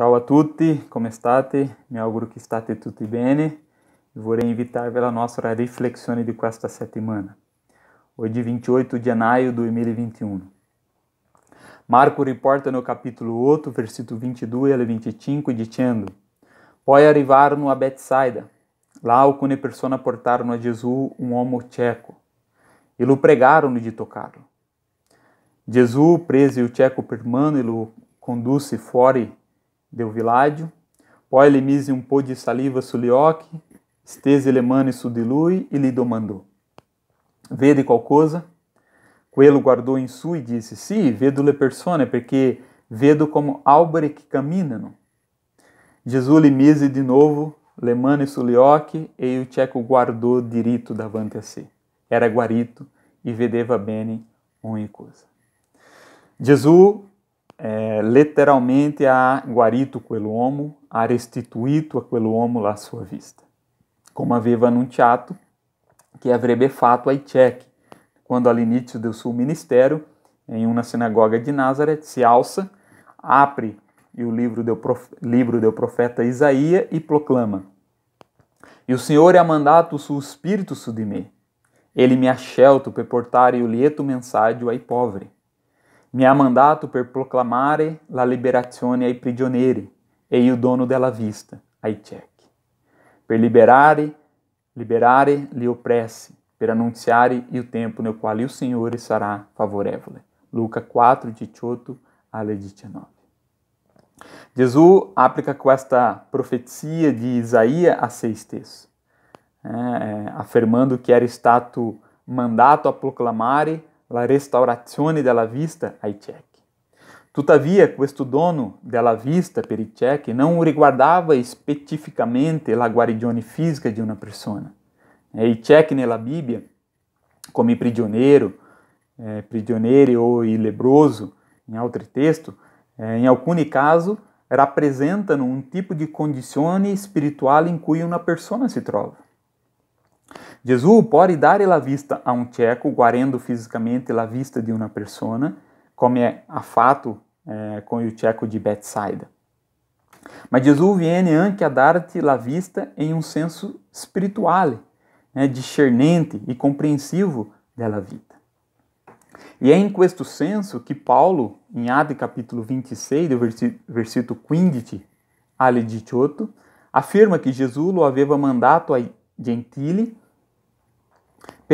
Ciao a tutti, come state? Mi auguro che state tutti bene. Vorrei invitarvi alla nostra riflessione di questa settimana. Hoje, 28 de janeiro de 2021. Marco reporta no capítulo 8, versículo 22 al 25, dizendo: Poi arrivarono a Betsaida. Lá alcune persone portarono a Gesù um uomo cieco e lo pregarono de tocá Jesus Gesù prese o cieco per mano e lo condusse fora deu pô de saliva sulioque, stese lemane sudilui e domandou: Vede qualcosa, coelo guardou em su e disse, si, vedo le persone, porque vedo como albere que no. Jesus lhe mise de novo, lemane sulioque, e o tcheco guardou direito davante a si. Era guarito e vedeva bene ogni coisa. Jesus é, a guarito quello homo, a restituito a quello homo la sua vista. Como aveva annunciato, que avrebbe fato ai ciechi, quando all'inizio del suo ministério, em uma sinagoga de Nazareth, se alça, abre e o livro do, prof... livro do profeta Isaías e proclama: E o Senhor é mandato o seu espírito su de me. Ele me achelto per portare o lieto mensagem ai pobre ha mandato per proclamare la liberazione ai prigionieri e il dono della vista ai ciechi. Per liberare, liberare gli oppressi, per annunciare il tempo nel quale il Signore sarà favorevole. Luca 4, 18 alle 19. Jesus aplica com esta profecia de Isaías a seis textos, eh, afirmando que era stato mandato a proclamare la restaurazione della vista ai ciechi. Tuttavia, questo dono della vista per i não non riguardava specificamente la guarigione fisica di una persona. E eh, I nella Bibbia, come prigioniero, eh, ou o il lebroso, in altri testi, eh, in alcuni casi rappresentano un tipo di condizione spirituale in cui una persona si trova pode dar-lhe a vista a um tcheco, guardando fisicamente a vista de uma persona, como é fatto eh, é, com o tcheco de Bethsaida. Mas Jesus viene anche a te a vista em um senso espiritual, né, discernente e compreensivo della vita. E é em questo senso que Paulo, em Ade capítulo 26, do versículo 15 ali 18, afirma que Jesus o aveva mandato ai gentili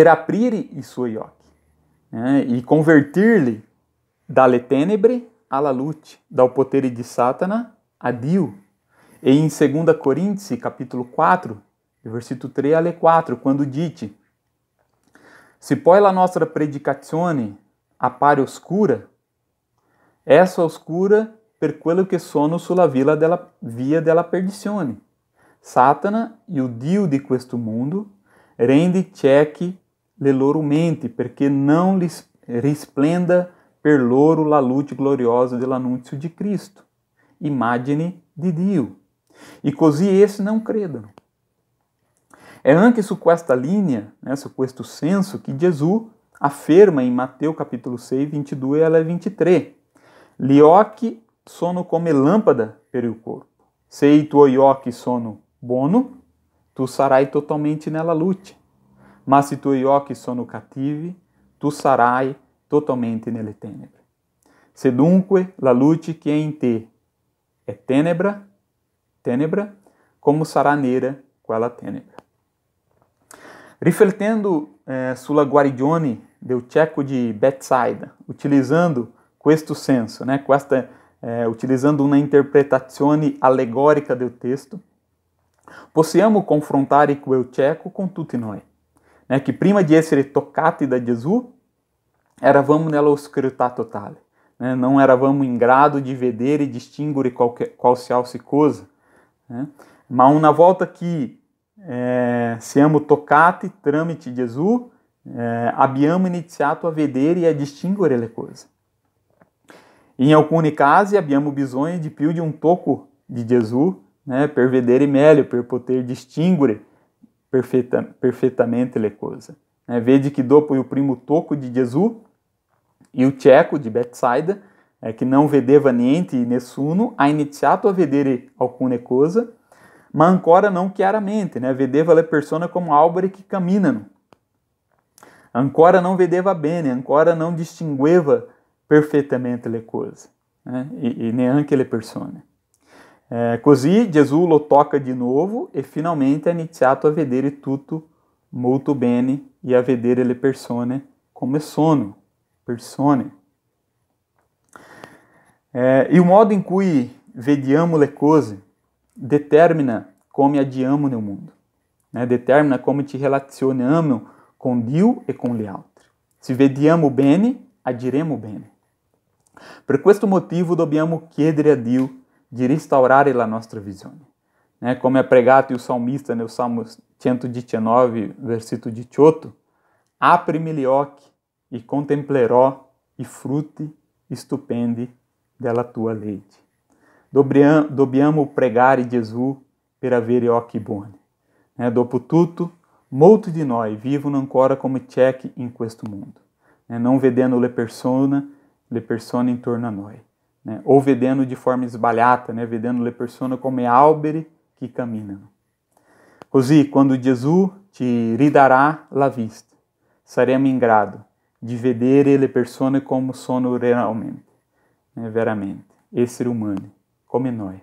aprire e sua ioque, né? e convertir-lhe dalle tenebre alla luce, dal potere de Satana a Dio. E em 2 Coríntios, capítulo 4, versículo 3 a 4, quando dite, se poi la nostra predicazione appare oscura, essa oscura per quello che sono sulla via della, via della perdizione. Satana e o Dio de questo mondo rende ciechi le loro mente, perché não lhes risplenda per loro la luce gloriosa dell'annunzio di Cristo, immagine di Dio. E così essi não credano. É anche su questa linea, né, su questo senso, que Gesù afferma in Matteo capitolo 6, 22 e 23, Gli occhi sono come lâmpada per il corpo. Se i tuoi occhi sono bono, tu sarai totalmente nella luce mas se tu io que sono cattivi, tu sarai totalmente nelle tenebre. Se dunque la luce che è in te è é tenebra, tenebra, come sarà nera quella tenebra? Riflettendo eh, sulla guarigione del cieco di Bethsaida, utilizzando questo senso, né, questa, eh, utilizzando una interpretazione allegorica del testo, possiamo confrontare quel cieco con tutti noi né, prima de essere toccati da Gesù eravamo nella oscurità totale, né, não eravamo in grado di vedere e distinguere alce cosa, né, ma una volta che eh, é, siamo toccati tramite Gesù, eh, é, abbiamo iniziato a vedere e a distinguere le cose. In alcuni casi abbiamo bisogno di più di un tocco di Gesù né, per vedere meglio, per poter distinguere perfeita, perfeitamente le coisa. É, vede que dopo o primo toco de Jesus e o tcheco de Betsaida, é, que não vedeva niente nessuno, a iniziato a vedere alcune coisa, ma ancora não chiaramente, né? vedeva le persona como alberi que caminano. Ancora não vedeva bene, ancora não distingueva perfeitamente le cose, né? e, e neanche le persone. Eh, é, così Gesù lo toca de novo e finalmente ha é iniziato a vedere tutto molto bene e a vedere le persone come sono, persone. É, e o modo em cui vediamo le cose determina come agiamo nel mondo, né? determina come ci relazioniamo com Dio e com gli altri. Se vediamo bene, agiremo bene. Per questo motivo dobbiamo chiedere a Dio de restaurare la nostra visione. Né? é pregado pregato o salmista no né, Salmo 119, versículo 18, Apre-me, occhi e contemplerò e frute estupende della tua leite. Dobbiamo, pregare Jesus per avere occhi buoni. Né? Dopo tutto, molti di noi vivono ancora come cheque in questo mondo, né? non vedendo le persone, le persone intorno a noi né? ou vedendo de forma esbalhata, né? vedendo le persone come alberi que caminham. Così, quando Jesus te ridará la vista, saremo in grado de vedere le persone como sono realmente, né? veramente, Esse umani, come noi,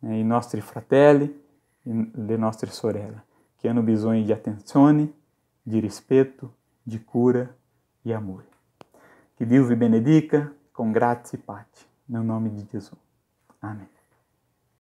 né? E nostri fratelli, le nostre sorelle, que hanno bisogno di attenzione, di rispetto, di cura e amor. Que Deus vi benedica com graça e paz no nome de Jesus. Amém.